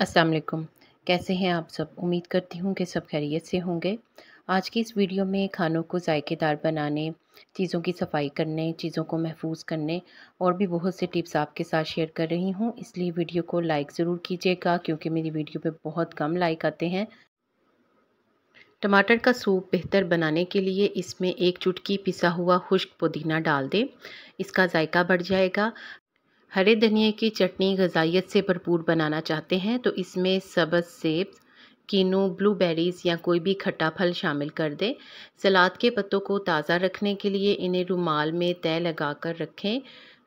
अस्सलाम वालेकुम कैसे हैं आप सब उम्मीद करती हूँ कि सब खैरियत से होंगे आज की इस वीडियो में खानों को जायकेदार बनाने चीज़ों की सफाई करने चीज़ों को महफूज करने और भी बहुत से टिप्स आपके साथ शेयर कर रही हूँ इसलिए वीडियो को लाइक ज़रूर कीजिएगा क्योंकि मेरी वीडियो पे बहुत कम लाइक आते हैं टमाटर का सूप बेहतर बनाने के लिए इसमें एक चुटकी पिसा हुआ खुश्क पुदीना डाल दें इसका जायका बढ़ जाएगा हरे धनिए की चटनी गजाइत से भरपूर बनाना चाहते हैं तो इसमें सब्ज सेब कीनू ब्लूबेरीज़ या कोई भी खट्टा फल शामिल कर दें सलाद के पत्तों को ताज़ा रखने के लिए इन्हें रुमाल में तय लगा कर रखें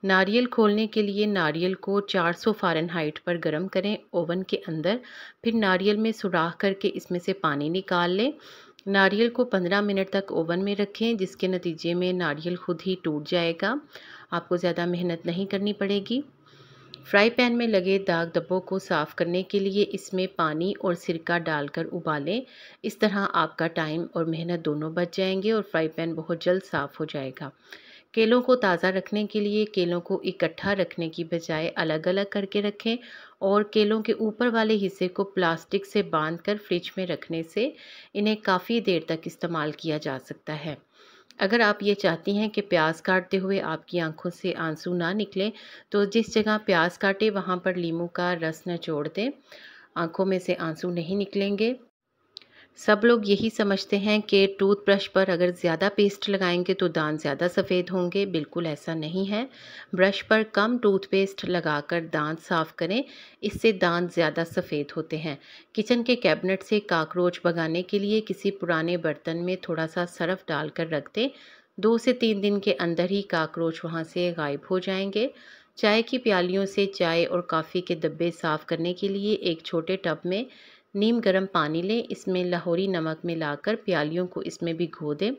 नारियल खोलने के लिए नारियल को 400 सौ फारेनहाइट पर गर्म करें ओवन के अंदर फिर नारियल में सुराख करके इसमें से पानी निकाल लें नारियल को 15 मिनट तक ओवन में रखें जिसके नतीजे में नारियल खुद ही टूट जाएगा आपको ज़्यादा मेहनत नहीं करनी पड़ेगी फ्राई पैन में लगे दाग धब्बों को साफ़ करने के लिए इसमें पानी और सिरका डालकर उबालें इस तरह आपका टाइम और मेहनत दोनों बच जाएंगे और फ्राई पैन बहुत जल्द साफ़ हो जाएगा केलों को ताज़ा रखने के लिए केलों को इकट्ठा रखने की बजाय अलग अलग करके रखें और केलों के ऊपर वाले हिस्से को प्लास्टिक से बांधकर फ्रिज में रखने से इन्हें काफ़ी देर तक इस्तेमाल किया जा सकता है अगर आप ये चाहती हैं कि प्याज काटते हुए आपकी आंखों से आंसू ना निकले तो जिस जगह प्याज काटे वहाँ पर लीमू का रस न छोड़ दें आँखों में से आंसू नहीं निकलेंगे सब लोग यही समझते हैं कि टूथब्रश पर अगर ज़्यादा पेस्ट लगाएंगे तो दांत ज़्यादा सफ़ेद होंगे बिल्कुल ऐसा नहीं है ब्रश पर कम टूथपेस्ट लगाकर दांत साफ़ करें इससे दांत ज़्यादा सफ़ेद होते हैं किचन के कैबिनेट से काकरोच भगाने के लिए किसी पुराने बर्तन में थोड़ा सा सरफ डालकर रख दें दो से तीन दिन के अंदर ही काकरोच वहाँ से गायब हो जाएंगे चाय की प्यालियों से चाय और कॉफ़ी के डब्बे साफ़ करने के लिए एक छोटे टब में नीम गर्म पानी लें इसमें लाहौरी नमक मिलाकर प्यालियों को इसमें भी घो दें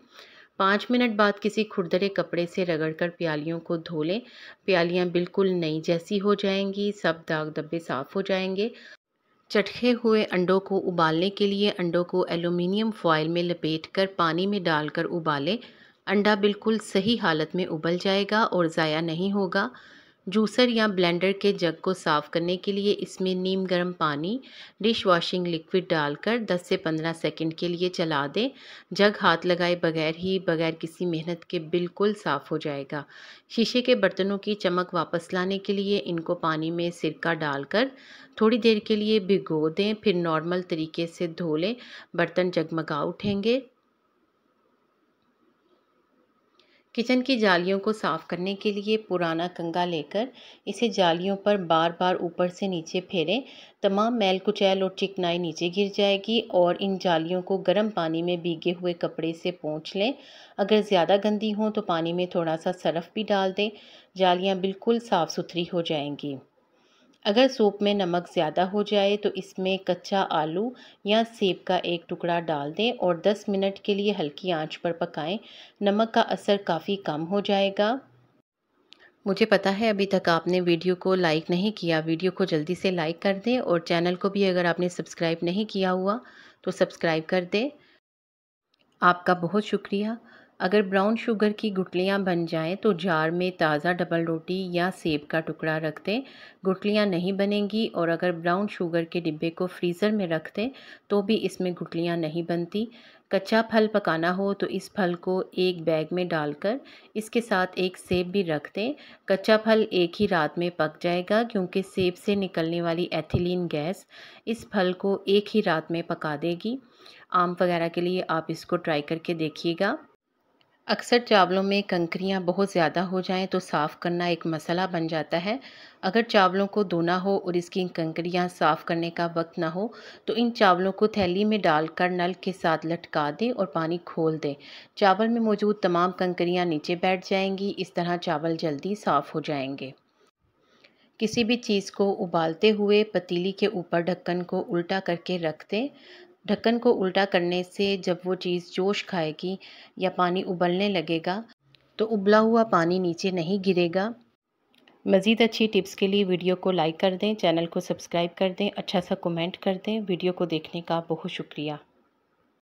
पाँच मिनट बाद किसी खुरदरे कपड़े से रगड़कर प्यालियों को धो लें प्यालियाँ बिल्कुल नई जैसी हो जाएंगी सब दाग धब्बे साफ़ हो जाएंगे चटके हुए अंडों को उबालने के लिए अंडों को एलुमिनियम फॉयल में लपेटकर पानी में डालकर उबालें अंडा बिल्कुल सही हालत में उबल जाएगा और ज़ाया नहीं होगा जूसर या ब्लेंडर के जग को साफ़ करने के लिए इसमें नीम गर्म पानी डिश वॉशिंग लिक्विड डालकर 10 से 15 सेकंड के लिए चला दें जग हाथ लगाए बगैर ही बगैर किसी मेहनत के बिल्कुल साफ़ हो जाएगा शीशे के बर्तनों की चमक वापस लाने के लिए इनको पानी में सिरका डालकर थोड़ी देर के लिए भिगो दें फिर नॉर्मल तरीके से धो लें बर्तन जगमगा उठेंगे किचन की जालियों को साफ़ करने के लिए पुराना कंगा लेकर इसे जालियों पर बार बार ऊपर से नीचे फेरें तमाम मैल कुचैल और चिकनाई नीचे गिर जाएगी और इन जालियों को गर्म पानी में भीगे हुए कपड़े से पोंछ लें अगर ज़्यादा गंदी हो तो पानी में थोड़ा सा सरफ भी डाल दें जालियाँ बिल्कुल साफ़ सुथरी हो जाएंगी अगर सूप में नमक ज़्यादा हो जाए तो इसमें कच्चा आलू या सेब का एक टुकड़ा डाल दें और 10 मिनट के लिए हल्की आंच पर पकाएं। नमक का असर काफ़ी कम हो जाएगा मुझे पता है अभी तक आपने वीडियो को लाइक नहीं किया वीडियो को जल्दी से लाइक कर दें और चैनल को भी अगर आपने सब्सक्राइब नहीं किया हुआ तो सब्सक्राइब कर दें आपका बहुत शुक्रिया अगर ब्राउन शुगर की गुटलियाँ बन जाएँ तो जार में ताज़ा डबल रोटी या सेब का टुकड़ा रख दें गुटलियाँ नहीं बनेंगी और अगर ब्राउन शुगर के डिब्बे को फ्रीज़र में रख दें तो भी इसमें गुटलियाँ नहीं बनती कच्चा फल पकाना हो तो इस फल को एक बैग में डालकर इसके साथ एक सेब भी रख दें कच्चा फल एक ही रात में पक जाएगा क्योंकि सेब से निकलने वाली एथिलीन गैस इस फल को एक ही रात में पका देगी आम वगैरह के लिए आप इसको ट्राई करके देखिएगा अक्सर चावलों में कंकरियाँ बहुत ज़्यादा हो जाएं तो साफ़ करना एक मसला बन जाता है अगर चावलों को धोना हो और इसकी कंकरियाँ साफ़ करने का वक्त ना हो तो इन चावलों को थैली में डालकर नल के साथ लटका दें और पानी खोल दें चावल में मौजूद तमाम कंकरियाँ नीचे बैठ जाएंगी इस तरह चावल जल्दी साफ़ हो जाएंगे किसी भी चीज़ को उबालते हुए पतीली के ऊपर ढक्कन को उल्टा करके रख दें ढक्कन को उल्टा करने से जब वो चीज़ जोश खाएगी या पानी उबलने लगेगा तो उबला हुआ पानी नीचे नहीं गिरेगा मज़ीद अच्छी टिप्स के लिए वीडियो को लाइक कर दें चैनल को सब्सक्राइब कर दें अच्छा सा कमेंट कर दें वीडियो को देखने का बहुत शुक्रिया